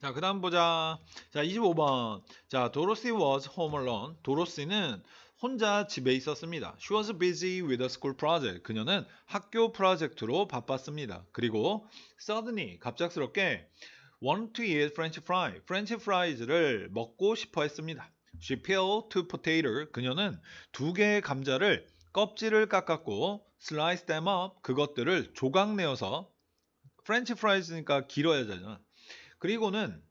자, 그 다음 보자. 자, 25번. 자, 도로시 was home alone. 도로시는 혼자 집에 있었습니다. She was busy with a school project. 그녀는 학교 프로젝트로 바빴습니다. 그리고 suddenly 갑작스럽게 want to eat French fry, French fries를 먹고 싶어 했습니다. She peeled two potato. 그녀는 두 개의 감자를 껍질을 깎았고 slice them up. 그것들을 조각 내어서 French fries니까 길어야 되잖아. 그리고는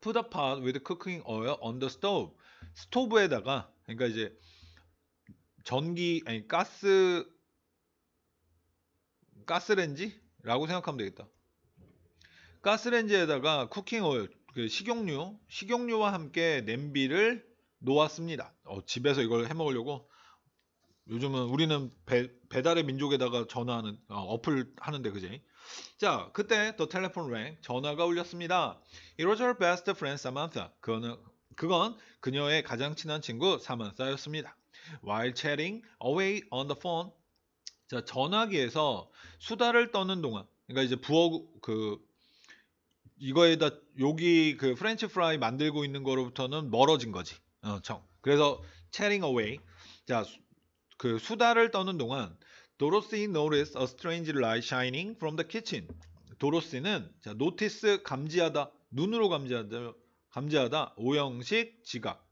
put a pot with cooking oil on the stove. 스토브에다가 그러니까 이제 전기 아니 가스 가스렌지라고 생각하면 되겠다. 가스렌지에다가 쿠킹 오일 그 식용유 식용유와 함께 냄비를 놓았습니다. 어, 집에서 이걸 해 먹으려고 요즘은 우리는 배, 배달의 민족에다가 전화하는 어, 플 하는데 그지? 자, 그때 더 텔레폰 랭 전화가 울렸습니다. It was her best friend Samantha. 그거는 그건 그녀의 가장 친한 친구 사만사였습니다. While chatting away on the phone, 자 전화기에서 수다를 떠는 동안, 그러니까 이제 부엌 그 이거에다 여기 그 프렌치 프라이 만들고 있는 거로부터는 멀어진 거지. 어, 청. 그래서 chatting away, 자그 수다를 떠는 동안 도로시 noticed a strange light shining from the kitchen. 도로시는 자, notice 감지하다, 눈으로 감지하다, 감지하다, 오형식 지각.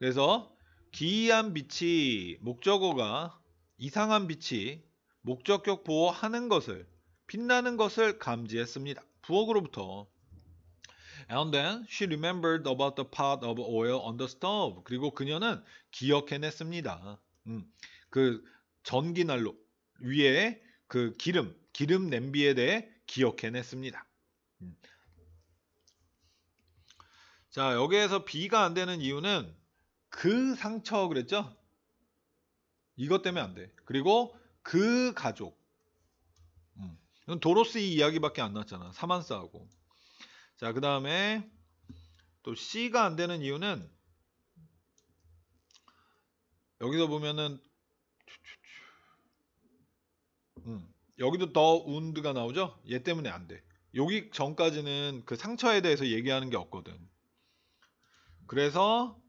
그래서 기이한 빛이 목적어가 이상한 빛이 목적격 보호하는 것을 빛나는 것을 감지했습니다. 부엌으로부터 And then she remembered about the pot of oil on the stove. 그리고 그녀는 기억해냈습니다. 음, 그 전기난로 위에 그 기름, 기름 냄비에 대해 기억해냈습니다. 음. 자, 여기에서 B가 안 되는 이유는 그 상처 그랬죠? 이것 때문에 안 돼. 그리고 그 가족. 음. 도로스 이 이야기밖에 안 났잖아. 사만사하고. 자, 그 다음에 또 C가 안 되는 이유는 여기서 보면은 음. 음. 여기도 더 운드가 나오죠? 얘 때문에 안 돼. 여기 전까지는 그 상처에 대해서 얘기하는 게 없거든. 그래서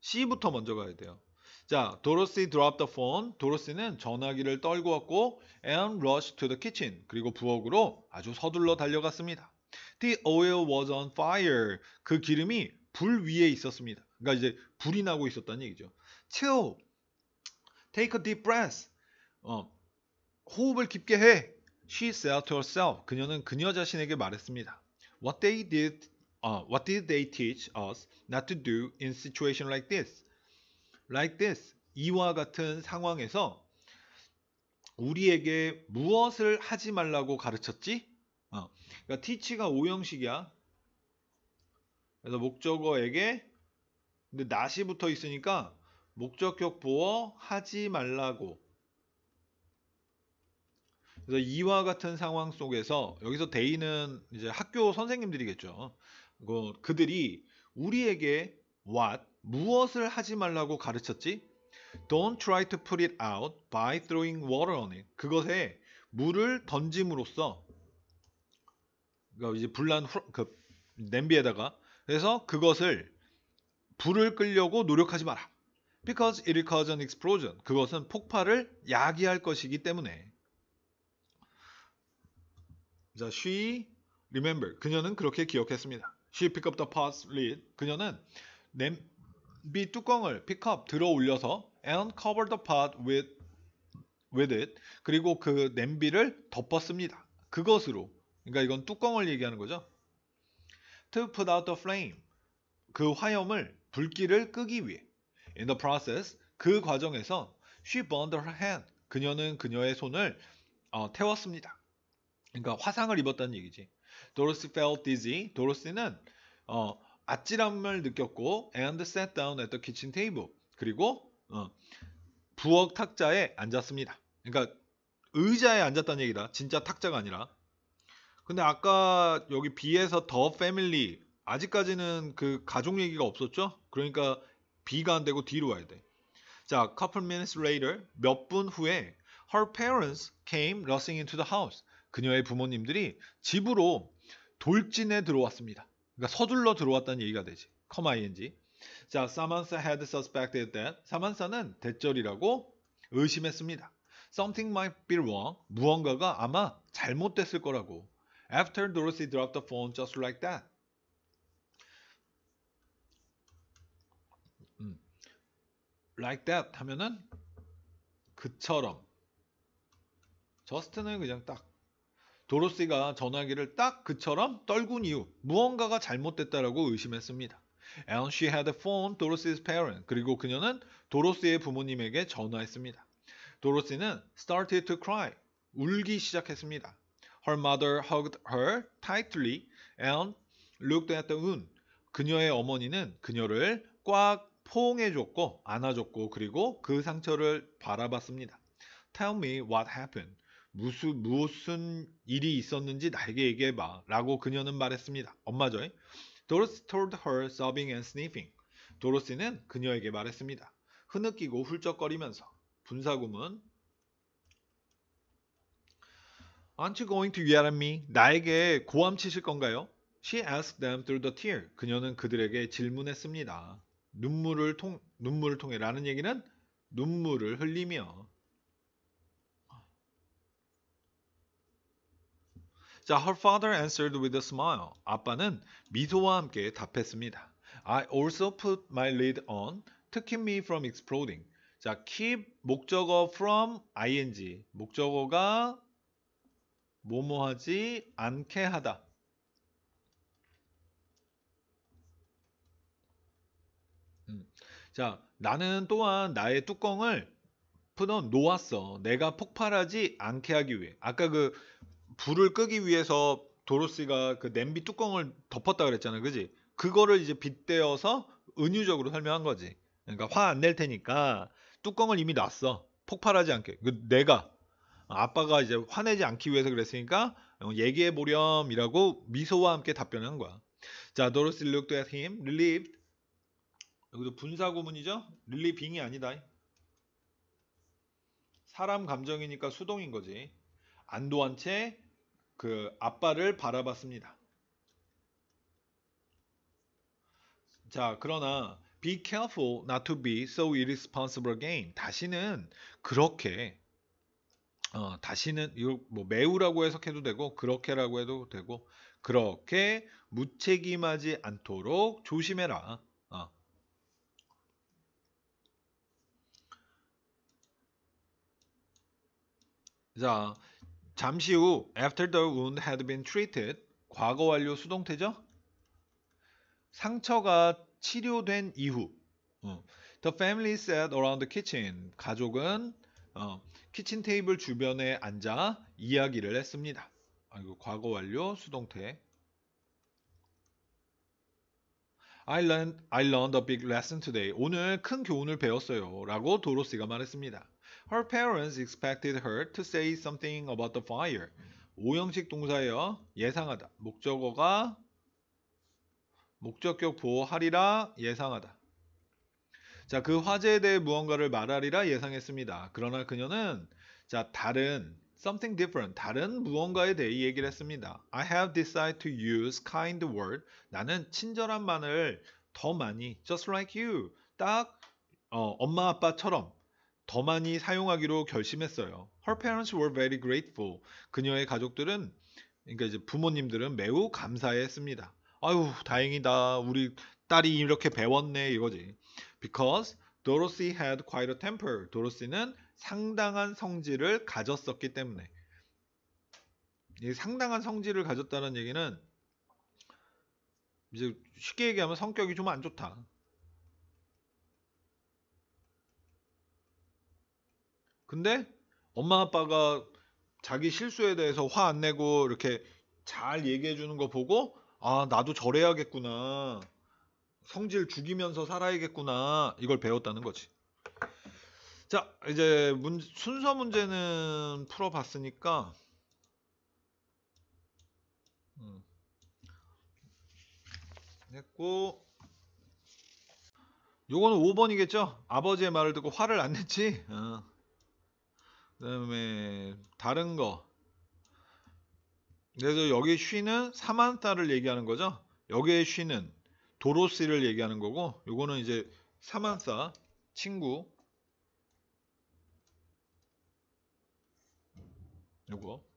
C부터 먼저 가야 돼요. 자, 도로시 dropped the phone. 도로시는 전화기를 떨구었고 and rushed to the kitchen. 그리고 부엌으로 아주 서둘러 달려갔습니다. The oil was on fire. 그 기름이 불 위에 있었습니다. 그러니까 이제 불이 나고 있었다는 얘기죠. Chill. Take a deep breath. 어, 호흡을 깊게 해. She said to herself. 그녀는 그녀 자신에게 말했습니다. What they did, uh, what did they teach us not to do in situation like this? Like this. 이와 같은 상황에서 우리에게 무엇을 하지 말라고 가르쳤지? 어. 그러니까 teach가 오형식이야. 그래서 목적어에게 근데 나시 붙어 있으니까 목적격 보어 하지 말라고 그래서 이와 같은 상황 속에서 여기서 대인은 이제 학교 선생님들이겠죠. 그 그들이 우리에게 what 무엇을 하지 말라고 가르쳤지? Don't try to put it out by throwing water on it. 그것에 물을 던짐으로써 그러니까 이제 불난 후, 그 냄비에다가 그래서 그것을 불을 끌려고 노력하지 마라. Because it will cause an explosion. 그것은 폭발을 야기할 것이기 때문에. 자, she remember 그녀는 그렇게 기억했습니다. She picked up the pot lid. 그녀는 냄비 뚜껑을 픽업 들어 올려서 and covered the pot with with it. 그리고 그 냄비를 덮었습니다. 그것으로. 그러니까 이건 뚜껑을 얘기하는 거죠. To put out the flame. 그 화염을 불길을 끄기 위해. In the process. 그 과정에서 she burned her hand. 그녀는 그녀의 손을 어, 태웠습니다. 그러니까 화상을 입었다는 얘기지. Dorothy felt dizzy. 도로시는 어, 아찔함을 느꼈고 and sat down at the kitchen table. 그리고 어, 부엌 탁자에 앉았습니다. 그러니까 의자에 앉았다는 얘기다. 진짜 탁자가 아니라. 근데 아까 여기 B에서 더 패밀리 아직까지는 그 가족 얘기가 없었죠? 그러니까 B가 안 되고 D로 와야 돼. 자, couple minutes later 몇 분 후에 her parents came rushing into the house. 그녀의 부모님들이 집으로 돌진에 들어왔습니다. 그러니까 서둘러 들어왔다는 얘기가 되지. come ing. 자, 사만사 had suspected that. 사만사는 대절이라고 의심했습니다. Something might be wrong. 무언가가 아마 잘못됐을 거라고. After Dorothy dropped the phone just like that. 음. Like that 하면은 그처럼. just는 그냥 딱 도로시가 전화기를 딱 그처럼 떨군 이후 무언가가 잘못됐다라고 의심했습니다. And she had phoned Dorothy's parents. 그리고 그녀는 도로시의 부모님에게 전화했습니다. 도로시는 started to cry. 울기 시작했습니다. Her mother hugged her tightly and looked at the wound. 그녀의 어머니는 그녀를 꽉 포옹해줬고 안아줬고 그리고 그 상처를 바라봤습니다. Tell me what happened. 무슨 무슨 일이 있었는지 나에게 얘기해봐. 라고 그녀는 말했습니다. 엄마죠. Dorothy told her sobbing and sniffing. 도로시는 그녀에게 말했습니다. 흐느끼고 훌쩍거리면서 분사구문 Aren't you going to yell at me? 나에게 고함 치실 건가요? She asked them through the tear. 그녀는 그들에게 질문했습니다. 눈물을 통 눈물을 통해라는 얘기는 눈물을 흘리며 자, her father answered with a smile. 아빠는 미소와 함께 답했습니다. I also put my lid on to keep me from exploding. 자, keep 목적어 from ing 목적어가 뭐뭐하지 않게 하다. 음. 자, 나는 또한 나의 뚜껑을 푸던 놓았어. 내가 폭발하지 않게 하기 위해. 아까 그 불을 끄기 위해서 도로스가 그 냄비 뚜껑을 덮었다 그랬잖아, 요 그지? 그거를 이제 빗대어서 은유적으로 설명한 거지. 그러니까 화 안 낼 테니까 뚜껑을 이미 놨어. 폭발하지 않게. 그 내가 아빠가 이제 화내지 않기 위해서 그랬으니까 얘기해 보렴이라고 미소와 함께 답변한 거야. 자, 도로스 looked at him, relieved. 여기도 분사 구문이죠? relieving이 아니다. 사람 감정이니까 수동인 거지. 안도한 채그 아빠를 바라봤습니다. 자, 그러나 be careful not to be so irresponsible again. 다시는 그렇게 어, 다시는 뭐 매우라고 해석해도 되고 그렇게라고 해도 되고 그렇게 무책임하지 않도록 조심해라. 어. 자, 잠시 후 after the wound had been treated 과거 완료 수동태죠? 상처가 치료된 이후 어. The family sat around the kitchen. 가족은 어, 키친 테이블 주변에 앉아 이야기를 했습니다. 아이고 과거 완료 수동태 I learned, I learned a big lesson today. 오늘 큰 교훈을 배웠어요. 라고 도로시가 말했습니다. Her parents expected her to say something about the fire. 오형식 동사예요. 예상하다. 목적어가 목적격 보호하리라 예상하다. 자, 그 화제에 대해 무언가를 말하리라 예상했습니다. 그러나 그녀는 자, 다른 something different 다른 무언가에 대해 얘기를 했습니다. I have decided to use kind word. 나는 친절한 말을 더 많이 just like you 딱 어, 엄마 아빠처럼 더 많이 사용하기로 결심했어요. Her parents were very grateful. 그녀의 가족들은 그러니까 이제 부모님들은 매우 감사했습니다. 아유 다행이다 우리 딸이 이렇게 배웠네 이거지. Because Dorothy had quite a temper. 도로시는 상당한 성질을 가졌었기 때문에. 이 상당한 성질을 가졌다는 얘기는 이제 쉽게 얘기하면 성격이 좀 안 좋다. 근데 엄마 아빠가 자기 실수에 대해서 화 안 내고 이렇게 잘 얘기해 주는 거 보고 아 나도 저래야겠구나 성질 죽이면서 살아야겠구나 이걸 배웠다는 거지 자 이제 문, 순서 문제는 풀어봤으니까 음, 했고 요거는 5번이겠죠 아버지의 말을 듣고 화를 안 냈지 어. 그 다음에 다른 거 그래서 여기 쉬는 사만타를 얘기하는 거죠 여기에 쉬는 도로시를 얘기하는 거고 요거는 이제 사만사 친구 요거